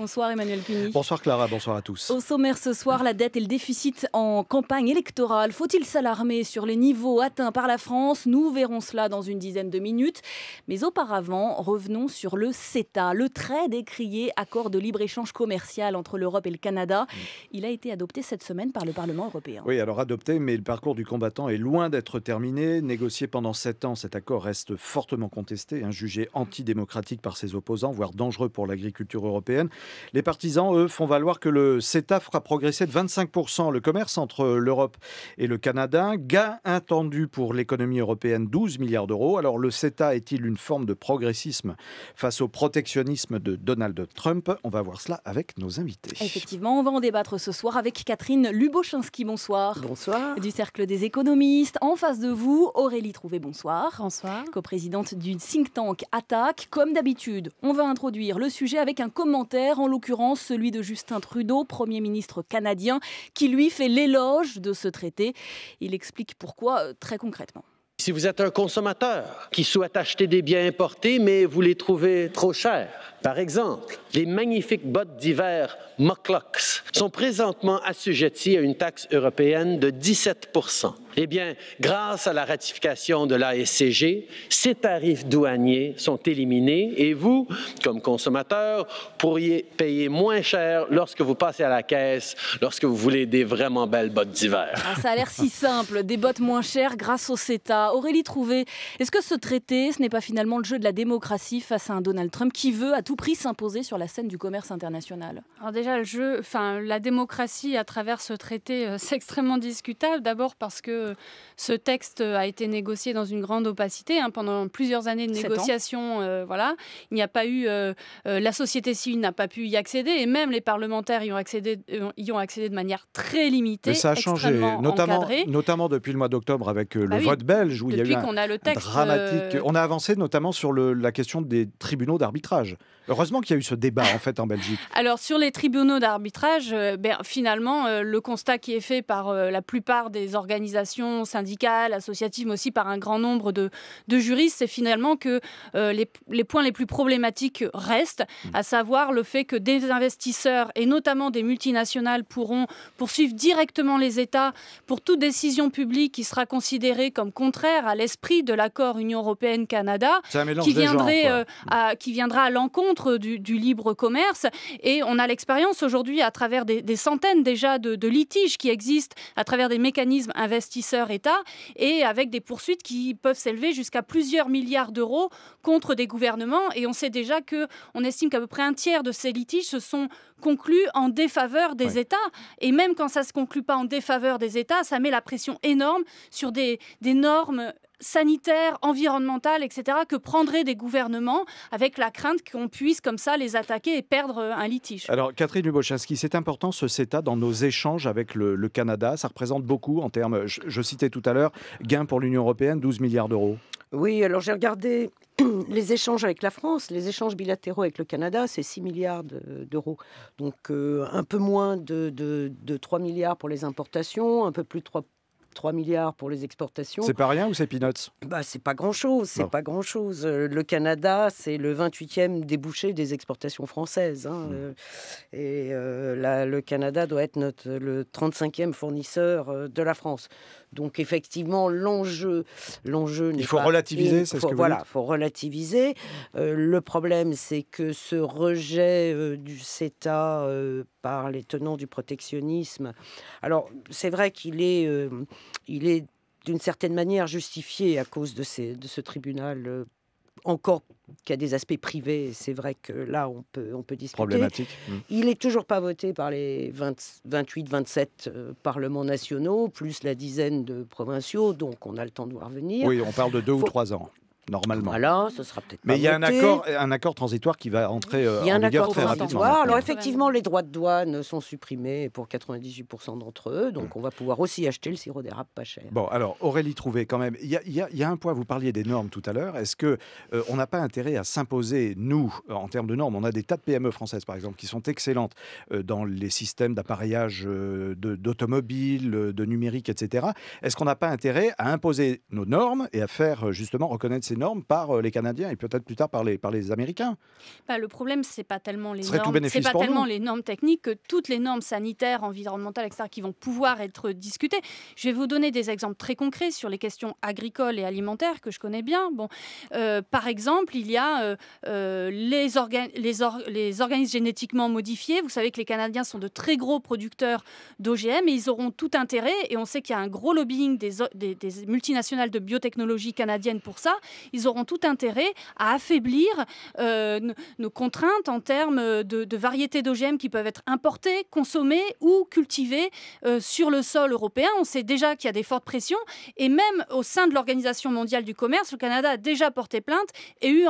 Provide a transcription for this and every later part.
Bonsoir Emmanuel Cuny. Bonsoir Clara, bonsoir à tous. Au sommaire ce soir, la dette et le déficit en campagne électorale. Faut-il s'alarmer sur les niveaux atteints par la France Nous verrons cela dans une dizaine de minutes. Mais auparavant, revenons sur le CETA, le très décrié accord de libre-échange commercial entre l'Europe et le Canada. Mm. Il a été adopté cette semaine par le Parlement européen. Oui, alors adopté, mais le parcours du combattant est loin d'être terminé. Négocié pendant sept ans, cet accord reste fortement contesté, hein, jugé antidémocratique par ses opposants, voire dangereux pour l'agriculture européenne. Les partisans, eux, font valoir que le CETA fera progresser de 25% le commerce entre l'Europe et le Canada. Gain attendu pour l'économie européenne, 12 milliards d'euros. Alors le CETA est-il une forme de progressisme face au protectionnisme de Donald Trump On va voir cela avec nos invités. Effectivement, on va en débattre ce soir avec Catherine Luboschinski. Bonsoir. Bonsoir. Du Cercle des économistes. En face de vous, Aurélie Trouvé. Bonsoir. Bonsoir. Co-présidente du think tank Attaque. Comme d'habitude, on va introduire le sujet avec un commentaire en l'occurrence celui de Justin Trudeau, Premier ministre canadien, qui lui fait l'éloge de ce traité. Il explique pourquoi euh, très concrètement. Si vous êtes un consommateur qui souhaite acheter des biens importés, mais vous les trouvez trop chers, par exemple, les magnifiques bottes d'hiver Moclocks sont présentement assujetties à une taxe européenne de 17 eh bien, grâce à la ratification de l'ASCG, ces tarifs douaniers sont éliminés et vous, comme consommateur, pourriez payer moins cher lorsque vous passez à la caisse, lorsque vous voulez des vraiment belles bottes d'hiver. Ah, ça a l'air si simple, des bottes moins chères grâce au CETA. Aurélie Trouvé, est-ce que ce traité, ce n'est pas finalement le jeu de la démocratie face à un Donald Trump qui veut à tout prix s'imposer sur la scène du commerce international Alors déjà, le jeu, enfin, la démocratie à travers ce traité, euh, c'est extrêmement discutable. D'abord parce que ce texte a été négocié dans une grande opacité hein, pendant plusieurs années de négociations. Euh, voilà, il n'y a pas eu euh, euh, la société civile n'a pas pu y accéder et même les parlementaires y ont accédé, y ont accédé de manière très limitée. Mais ça a changé, notamment, notamment depuis le mois d'octobre avec bah le vote belge où il y a eu un le texte, dramatique. On a avancé notamment sur la question des tribunaux d'arbitrage. Heureusement qu'il y a eu ce débat en fait en Belgique. Alors sur les tribunaux d'arbitrage, ben, finalement le constat qui est fait par la plupart des organisations syndicale, associative, mais aussi par un grand nombre de, juristes, c'est finalement que euh, les, points les plus problématiques restent, mm. à savoir le fait que des investisseurs, et notamment des multinationales, pourront poursuivre directement les États pour toute décision publique qui sera considérée comme contraire à l'esprit de l'accord Union européenne-Canada, qui, euh, qui viendra à l'encontre du, libre commerce. Et on a l'expérience aujourd'hui à travers des, centaines déjà de, litiges qui existent à travers des mécanismes investisseurs et avec des poursuites qui peuvent s'élever jusqu'à plusieurs milliards d'euros contre des gouvernements. Et on sait déjà que on estime qu'à peu près un tiers de ces litiges se sont conclus en défaveur des États. Et même quand ça ne se conclut pas en défaveur des États, ça met la pression énorme sur des, des normes sanitaire, environnemental, etc., que prendraient des gouvernements avec la crainte qu'on puisse comme ça les attaquer et perdre euh, un litige. Alors, Catherine Lubochinski, c'est important ce CETA dans nos échanges avec le, Canada. Ça représente beaucoup en termes, je, citais tout à l'heure, gains pour l'Union européenne, 12 milliards d'euros. Oui, alors j'ai regardé les échanges avec la France, les échanges bilatéraux avec le Canada, c'est 6 milliards d'euros. Donc euh, un peu moins de, de, 3 milliards pour les importations, un peu plus de 3 3 milliards pour les exportations. C'est pas rien ou c'est peanuts bah, C'est pas grand-chose, c'est pas grand-chose. Euh, le Canada, c'est le 28e débouché des exportations françaises. Hein. Hmm. Euh, et euh, le Canada doit être notre, le 35e fournisseur de la France. Donc effectivement, l'enjeu, l'enjeu Il faut relativiser, ce Voilà, il faut relativiser. le problème, c'est que ce rejet du CETA par les tenants du protectionnisme, alors c'est vrai qu'il est il est d'une certaine manière justifié à cause de, ce tribunal. Euh, encore qu'il y a des aspects privés, c'est vrai que là, on peut, on peut discuter. Problématique. Mmh. Il n'est toujours pas voté par les 28, 27 euh, parlements nationaux, plus la dizaine de provinciaux, donc on a le temps de voir venir. Oui, on parle de deux ou trois ans normalement. ce sera peut-être. Mais il y a un accord, euh, un accord transitoire qui va entrer euh, en vigueur très rapidement. Alors effectivement, les droits de douane sont supprimés pour 98% d'entre eux, donc mm. on va pouvoir aussi acheter le sirop d'érable pas cher. Bon, alors Aurélie Trouvé, quand même, il y, a un point. Vous parliez des normes tout à l'heure. Est-ce que euh, on n'a pas intérêt à s'imposer nous en termes de normes On a des tas de PME françaises, par exemple, qui sont excellentes dans les systèmes d'appareillage d'automobiles, de, de numérique, etc. Est-ce qu'on n'a pas intérêt à imposer nos normes et à faire justement reconnaître ces normes par euh, les Canadiens et peut-être plus tard par les, par les Américains. Bah, le problème, c'est pas tellement les normes, c'est pas tellement les normes techniques que toutes les normes sanitaires, environnementales, etc., qui vont pouvoir être discutées. Je vais vous donner des exemples très concrets sur les questions agricoles et alimentaires que je connais bien. Bon, euh, par exemple, il y a euh, les, les, les organismes génétiquement modifiés. Vous savez que les Canadiens sont de très gros producteurs d'OGM et ils auront tout intérêt. Et on sait qu'il y a un gros lobbying des, des multinationales de biotechnologie canadienne pour ça ils auront tout intérêt à affaiblir euh, nos contraintes en termes de, variétés d'OGM qui peuvent être importées, consommées ou cultivées euh, sur le sol européen. On sait déjà qu'il y a des fortes pressions et même au sein de l'Organisation mondiale du commerce, le Canada a déjà porté plainte et,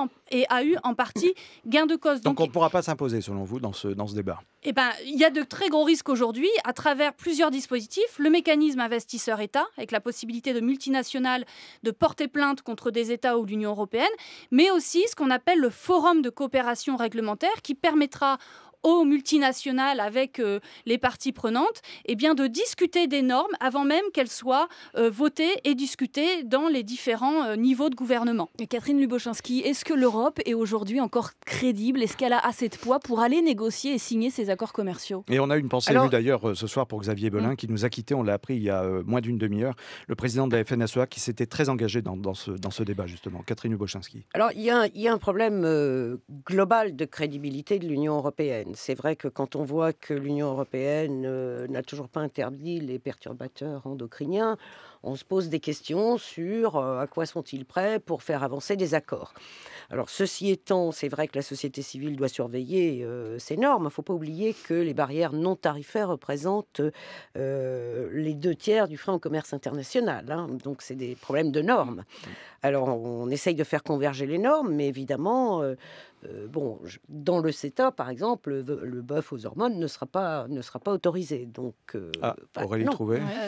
a eu en partie gain de cause. Donc, on ne pourra pas s'imposer selon vous dans ce débat eh ben, il y a de très gros risques aujourd'hui à travers plusieurs dispositifs. Le mécanisme investisseur-État, avec la possibilité de multinationales de porter plainte contre des États ou l'Union européenne, mais aussi ce qu'on appelle le forum de coopération réglementaire qui permettra aux multinationales avec euh, les parties prenantes, et eh bien de discuter des normes avant même qu'elles soient euh, votées et discutées dans les différents euh, niveaux de gouvernement. Catherine Lubochinski, est-ce que l'Europe est aujourd'hui encore crédible Est-ce qu'elle a assez de poids pour aller négocier et signer ces accords commerciaux Et on a une pensée d'ailleurs ce soir pour Xavier Belin mm. qui nous a quittés, on l'a appris il y a moins d'une demi-heure, le président de la FNSEA qui s'était très engagé dans, ce, dans ce débat justement, Catherine Lubochinski. Alors il y, a un, problème global de crédibilité de l'Union européenne c'est vrai que quand on voit que l'Union européenne euh, n'a toujours pas interdit les perturbateurs endocriniens, on se pose des questions sur euh, à quoi sont-ils prêts pour faire avancer des accords. Alors, ceci étant, c'est vrai que la société civile doit surveiller euh, ces normes. Il ne faut pas oublier que les barrières non tarifaires représentent euh, les deux tiers du frein au commerce international. Hein. Donc, c'est des problèmes de normes. Alors, on essaye de faire converger les normes, mais évidemment, bon, dans le CETA, par exemple, le, bœuf aux hormones ne sera pas, ne sera pas autorisé. Donc, ah, bah,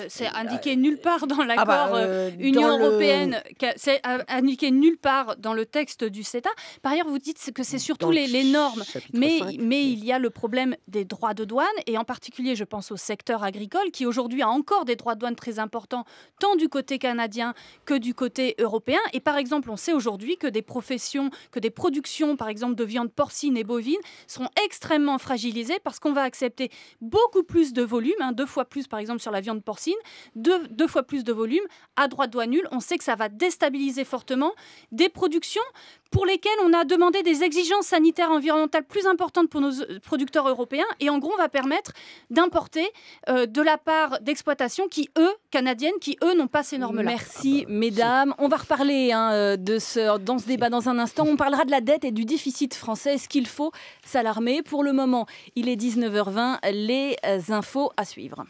C'est indiqué bah, nulle part dans ah bah, l'accord euh, euh, Union européenne, c'est indiqué nulle part dans le texte du CETA. Par ailleurs, vous dites que c'est surtout les, normes, mais, mais, il y a le problème des droits de douane, et en particulier, je pense au secteur agricole, qui aujourd'hui a encore des droits de douane très importants, tant du côté canadien que du côté européen. Et par exemple, on sait aujourd'hui que des professions, que des productions, par exemple, de viande porcine et bovine, seront extrêmement fragilisées parce qu'on va accepter beaucoup plus de volume, hein, deux fois plus, par exemple, sur la viande porcine, deux fois plus de volume, à droite de nul, on sait que ça va déstabiliser fortement des productions pour lesquelles on a demandé des exigences sanitaires environnementales plus importantes pour nos euh, producteurs européens. Et en gros, on va permettre d'importer euh, de la part d'exploitations qui, eux, canadiennes, qui, eux, n'ont pas ces normes-là. Merci, ah bah, mesdames. On va reparler hein, euh, de ce, dans ce débat dans un instant. On parlera de la dette et du déficit français. Est-ce qu'il faut s'alarmer Pour le moment, il est 19h20. Les infos à suivre.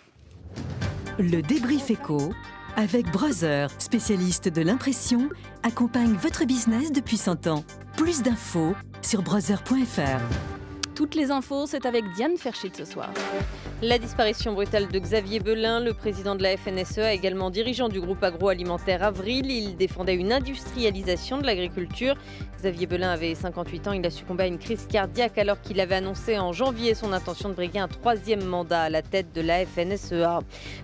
Le débrief éco avec Brother, spécialiste de l'impression, accompagne votre business depuis 100 ans. Plus d'infos sur brother.fr. Toutes les infos, c'est avec Diane Ferchit ce soir. La disparition brutale de Xavier Belin, le président de la FNSEA, également dirigeant du groupe agroalimentaire Avril, il défendait une industrialisation de l'agriculture. Xavier Belin avait 58 ans, il a succombé à une crise cardiaque alors qu'il avait annoncé en janvier son intention de briguer un troisième mandat à la tête de la FNSEA.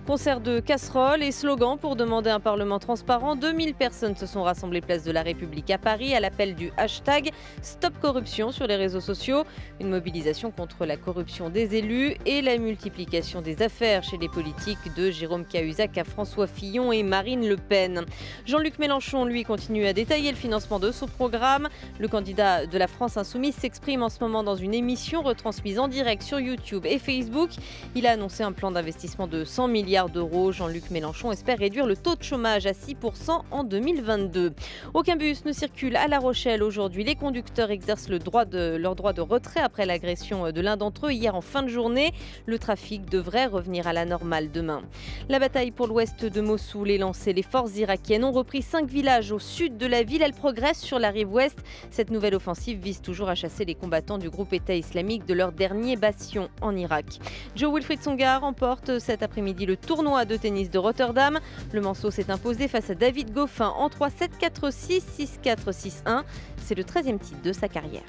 Concert de casseroles et slogans pour demander un Parlement transparent. 2000 personnes se sont rassemblées place de la République à Paris à l'appel du hashtag Stop Corruption sur les réseaux sociaux. Une mobilisation contre la corruption des élus et la multiplication des affaires chez les politiques de Jérôme Cahuzac à François Fillon et Marine Le Pen. Jean-Luc Mélenchon, lui, continue à détailler le financement de son programme. Le candidat de la France Insoumise s'exprime en ce moment dans une émission retransmise en direct sur YouTube et Facebook. Il a annoncé un plan d'investissement de 100 milliards d'euros. Jean-Luc Mélenchon espère réduire le taux de chômage à 6% en 2022. Aucun bus ne circule à La Rochelle aujourd'hui. Les conducteurs exercent le droit de, leur droit de retrait après la l'agression de l'un d'entre eux hier en fin de journée. Le trafic devrait revenir à la normale demain. La bataille pour l'ouest de Mossoul est lancée. Les forces irakiennes ont repris cinq villages au sud de la ville. Elles progressent sur la rive ouest. Cette nouvelle offensive vise toujours à chasser les combattants du groupe État islamique de leur dernier bastion en Irak. Joe Wilfried Songa remporte cet après-midi le tournoi de tennis de Rotterdam. Le Manceau s'est imposé face à David Goffin en 3-7, 4-6, 6-4, 6-1. C'est le 13e titre de sa carrière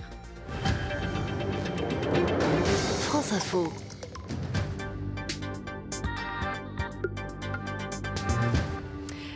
ça info.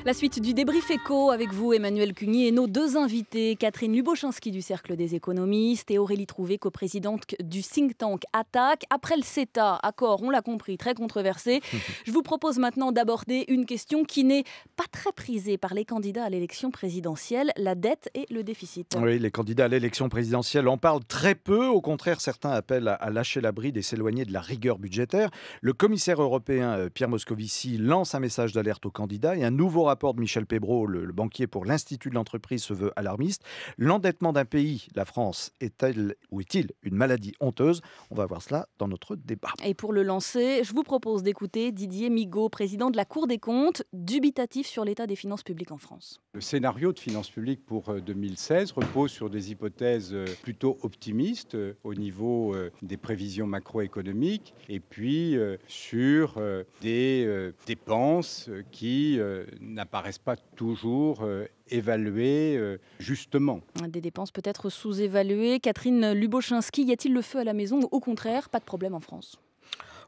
La suite du débrief éco avec vous, Emmanuel Cuny, et nos deux invités, Catherine Lubochinski du Cercle des économistes et Aurélie Trouvé, coprésidente du think tank Attaque. Après le CETA, accord, on l'a compris, très controversé, je vous propose maintenant d'aborder une question qui n'est pas très prisée par les candidats à l'élection présidentielle, la dette et le déficit. Oui, les candidats à l'élection présidentielle en parlent très peu. Au contraire, certains appellent à lâcher la bride et s'éloigner de la rigueur budgétaire. Le commissaire européen euh, Pierre Moscovici lance un message d'alerte aux candidats et un nouveau rapport rapport de Michel Pébro, le, banquier pour l'Institut de l'entreprise, se veut alarmiste. L'endettement d'un pays, la France, est-elle ou est-il une maladie honteuse On va voir cela dans notre débat. Et pour le lancer, je vous propose d'écouter Didier Migaud, président de la Cour des comptes, dubitatif sur l'état des finances publiques en France. Le scénario de finances publiques pour 2016 euh, repose sur des hypothèses euh, plutôt optimistes euh, au niveau des prévisions macroéconomiques et puis sur des dépenses qui n'a ne paraissent pas toujours euh, évaluées euh, justement. Des dépenses peut-être sous-évaluées. Catherine Lubochinski, y a-t-il le feu à la maison au contraire, pas de problème en France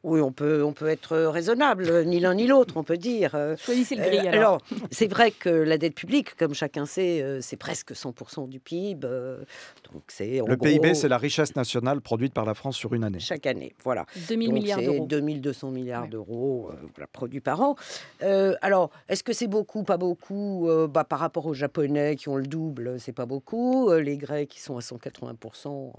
oui, on peut, on peut être euh, raisonnable, euh, ni l'un ni l'autre, on peut dire. Euh, Choisissez le gris. Alors, c'est vrai que la dette publique, comme chacun sait, c'est presque 100% du PIB. donc c'est le PIB, c'est la richesse nationale produite par la France sur une année. Chaque année, voilà. 2000 milliards d'euros. 2200 milliards d'euros produits par an. alors, est-ce que c'est beaucoup, pas beaucoup bah, Par rapport aux Japonais qui ont le double, c'est pas beaucoup. les Grecs qui sont à 180%,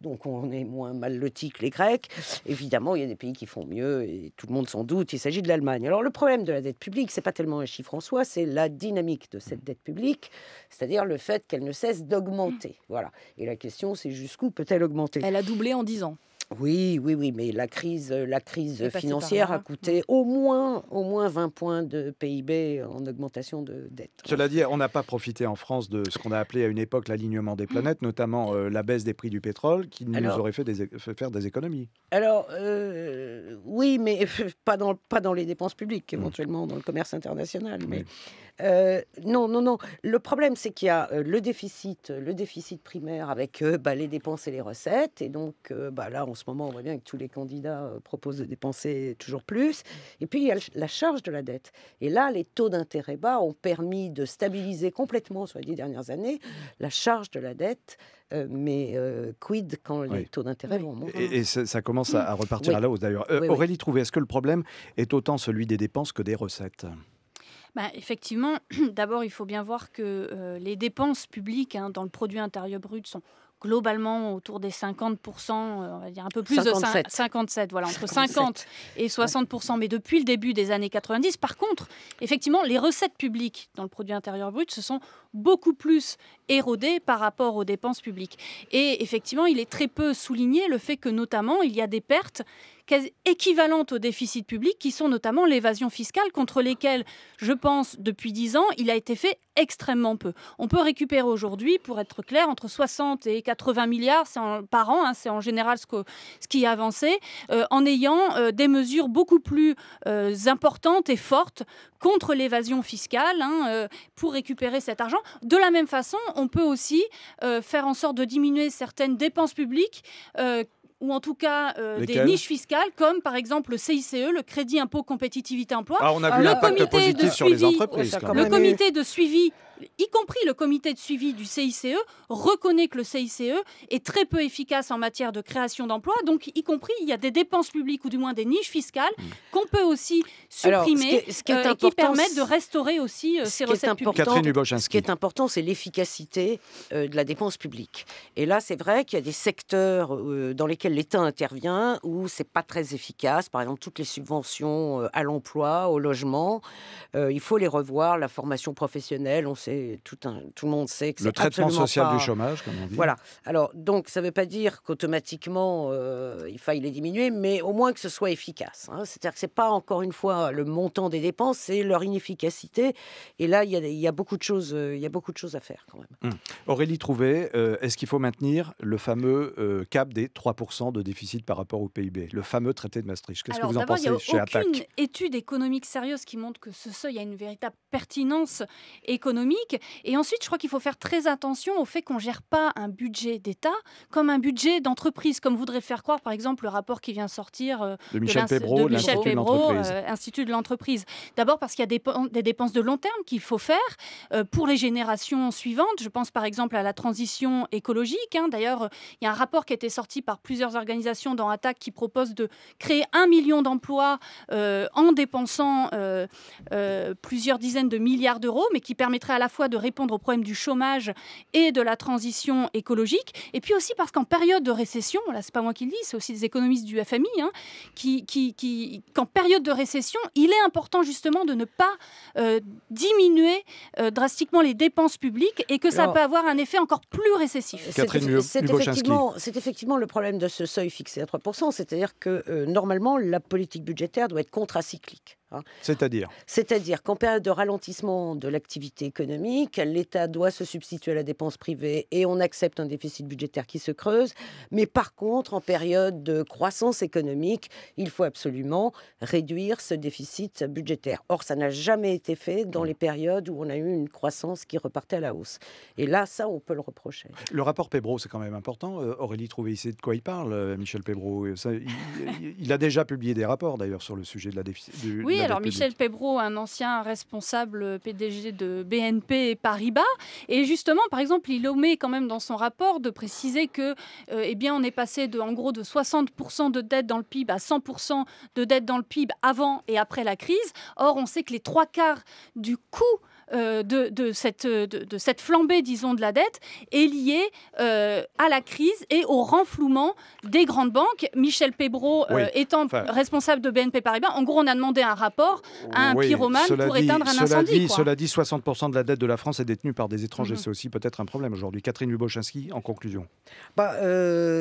donc on est moins mal lotis que les Grecs. Évidemment, il y a des pays qui qui font mieux et tout le monde s'en doute. Il s'agit de l'Allemagne. Alors le problème de la dette publique, c'est pas tellement un chiffre en soi, c'est la dynamique de cette dette publique, c'est-à-dire le fait qu'elle ne cesse d'augmenter. Mmh. Voilà. Et la question, c'est jusqu'où peut-elle augmenter Elle a doublé en dix ans. Oui, oui, oui, mais la crise, euh, la crise financière a hein. coûté mm. au moins, au moins 20 points de PIB en augmentation de dette. Cela dit, on n'a pas profité en France de ce qu'on a appelé à une époque l'alignement des planètes, mm. notamment euh, la baisse des prix du pétrole, qui nous aurait fait, faire des économies. Alors, euh, oui, mais pas dans, pas dans les dépenses publiques, mm. éventuellement dans le commerce international. Mais non, non, non. Le problème, c'est qu'il y a le déficit, le déficit primaire avec bah, les dépenses et les recettes, et donc bah, là, on ce moment, on voit bien que tous les candidats euh, proposent de dépenser toujours plus. Et puis, il y a la charge de la dette. Et là, les taux d'intérêt bas ont permis de stabiliser complètement sur les dix dernières années la charge de la dette. Euh, mais euh, quid quand les taux d'intérêt vont monter Et, ça, commence à, repartir à la hausse d'ailleurs. Aurélie Trouvé, est-ce que le problème est autant celui des dépenses que des recettes bah, effectivement, d'abord, il faut bien voir que les dépenses publiques hein, dans le produit intérieur brut sont globalement autour des 50%, euh, on va dire un peu plus de 57, voilà, entre 50 et 60%, mais depuis le début des années 90. Par contre, effectivement, les recettes publiques dans le produit intérieur brut se sont beaucoup plus érodées par rapport aux dépenses publiques. Et effectivement, il est très peu souligné le fait que notamment, il y a des pertes équivalentes au déficit public, qui sont notamment l'évasion fiscale, contre lesquelles, je pense, depuis dix ans, il a été fait extrêmement peu. On peut récupérer aujourd'hui, pour être clair, entre 60 et 80 milliards en, par an, hein, c'est en général ce, qui est avancé, euh, en ayant euh, des mesures beaucoup plus euh, importantes et fortes contre l'évasion fiscale hein, pour récupérer cet argent. De la même façon, on peut aussi faire en sorte de diminuer certaines dépenses publiques ou en tout cas euh, des niches fiscales, comme par exemple le CICE, le Crédit Impôt Compétitivité Emploi. Ah, on a vu sur les entreprises. Oh, le comité de suivi y compris le comité de suivi du CICE, reconnaît que le CICE est très peu efficace en matière de création d'emplois. Donc, y compris, il y a des dépenses publiques ou du moins des niches fiscales hmm. qu'on peut aussi supprimer qui, euh, et qui permettent de restaurer aussi euh, ces recettes publiques. Ce qui est important, c'est l'efficacité euh, de la dépense publique. Et là, c'est vrai qu'il y a des secteurs dans lesquels l'État intervient où c'est pas très efficace. Par exemple, toutes les subventions à l'emploi, au logement, il faut les revoir. La formation professionnelle, on sait tout, un, tout le monde sait que Le traitement social du chômage, comme on dit. Voilà. Alors, donc, ça ne veut pas dire qu'automatiquement, euh, il faille les diminuer, mais au moins que ce soit efficace. Hein. C'est-à-dire que ce n'est pas, encore une fois, le montant des dépenses, c'est leur inefficacité. Et là, il y, a beaucoup de choses, euh, il y a beaucoup de choses à faire, quand même. Hum. Aurélie Trouvé, euh, est-ce qu'il faut maintenir le fameux cap des 3% de déficit par rapport au PIB Le fameux traité de Maastricht. Qu'est-ce que vous en pensez y a aucune étude économique sérieuse qui montre que ce seuil a une véritable pertinence économique. Et ensuite, je crois qu'il faut faire très attention au fait qu'on ne gère pas un budget d'État comme un budget d'entreprise, comme voudrait faire croire, par exemple, le rapport qui vient sortir euh, de Michel Pébro, euh, Institut de l'entreprise. D'abord parce qu'il y a des, dépenses de long terme qu'il faut faire euh, pour les générations suivantes. Je pense par exemple à la transition écologique. Hein. D'ailleurs, il y a un rapport qui a été sorti par plusieurs organisations dans Attaque qui propose de créer un million d'emplois en dépensant plusieurs dizaines de milliards d'euros, mais qui permettrait à la fois de répondre au problème du chômage et de la transition écologique, et puis aussi parce qu'en période de récession, là c'est pas moi qui le dis, c'est aussi des économistes du FMI, hein, qui, qu'en période de récession, il est important justement de ne pas euh, diminuer euh, drastiquement les dépenses publiques et que ça peut avoir un effet encore plus récessif. C'est, effectivement, le problème de ce seuil fixé à 3%, c'est-à-dire que euh, normalement la politique budgétaire doit être contracyclique. Hein. C'est-à-dire C'est-à-dire qu'en période de ralentissement de l'activité économique, l'État doit se substituer à la dépense privée et on accepte un déficit budgétaire qui se creuse. Mais par contre, en période de croissance économique, il faut absolument réduire ce déficit budgétaire. Or, ça n'a jamais été fait dans les périodes où on a eu une croissance qui repartait à la hausse. Et là, ça, on peut le reprocher. Le rapport Pébro, c'est quand même important. Euh, Aurélie Trouvé, sait de quoi il parle, euh, Michel Pébro. il, a déjà publié des rapports, d'ailleurs, sur le sujet de la déficit alors Michel Pébro, un ancien responsable PDG de BNP Paribas, et justement, par exemple, il omet quand même dans son rapport de préciser que, euh, eh bien, on est passé de, en gros, de 60% de dette dans le PIB à 100% de dette dans le PIB avant et après la crise. Or, on sait que les trois quarts du coût euh, de, cette, euh, de, cette flambée, disons, de la dette est liée euh, à la crise et au renflouement des grandes banques. Michel Pébro étant responsable de BNP Paribas, en gros, on a demandé un rapport à un pyromane pour éteindre un cela incendie. Cela dit, 60% de la dette de la France est détenue par des étrangers. Mm-hmm. C'est aussi peut-être un problème aujourd'hui. Catherine Luboschinski, en conclusion. Bah,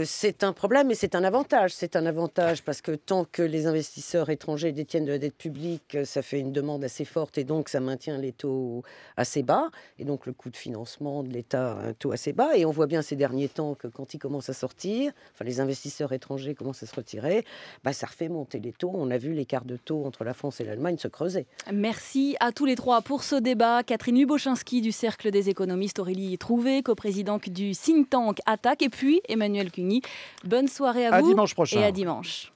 c'est un problème et c'est un avantage. C'est un avantage parce que tant que les investisseurs étrangers détiennent de la dette publique, ça fait une demande assez forte et donc ça maintient les taux assez bas, et donc le coût de financement de l'État un taux assez bas. Et on voit bien ces derniers temps que quand il commence à sortir, enfin les investisseurs étrangers commencent à se retirer, bah, ça refait monter les taux. On a vu l'écart de taux entre la France et l'Allemagne se creuser. Merci à tous les trois pour ce débat. Catherine Lubochinski du Cercle des économistes, Aurélie Trouvé, coprésidente du think tank Attaque, et puis Emmanuel Cugny, Bonne soirée à, vous et à dimanche.